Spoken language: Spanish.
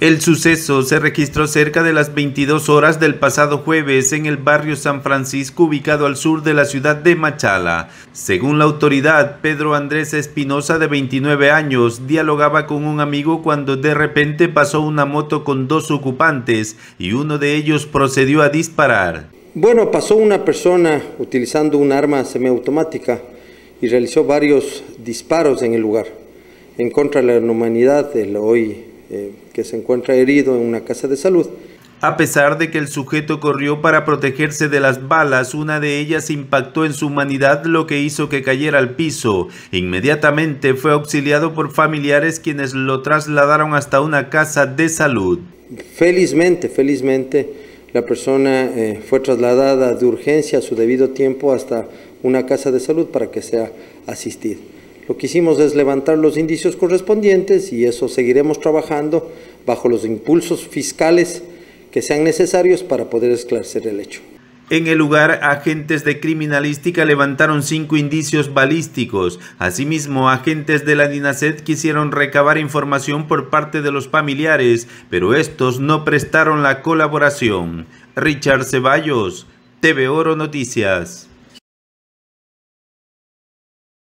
El suceso se registró cerca de las 22 horas del pasado jueves en el barrio San Francisco ubicado al sur de la ciudad de Machala. Según la autoridad, Pedro Andrés Espinosa de 29 años dialogaba con un amigo cuando de repente pasó una moto con dos ocupantes y uno de ellos procedió a disparar. Bueno, pasó una persona utilizando un arma semiautomática y realizó varios disparos en el lugar en contra de la humanidad del hoy eh, que se encuentra herido en una casa de salud. A pesar de que el sujeto corrió para protegerse de las balas, una de ellas impactó en su humanidad lo que hizo que cayera al piso. Inmediatamente fue auxiliado por familiares quienes lo trasladaron hasta una casa de salud. Felizmente, felizmente, la persona eh, fue trasladada de urgencia a su debido tiempo hasta una casa de salud para que sea asistida. Lo que hicimos es levantar los indicios correspondientes y eso seguiremos trabajando bajo los impulsos fiscales que sean necesarios para poder esclarecer el hecho. En el lugar, agentes de criminalística levantaron cinco indicios balísticos. Asimismo, agentes de la DINASET quisieron recabar información por parte de los familiares, pero estos no prestaron la colaboración. Richard Ceballos, TV Oro Noticias.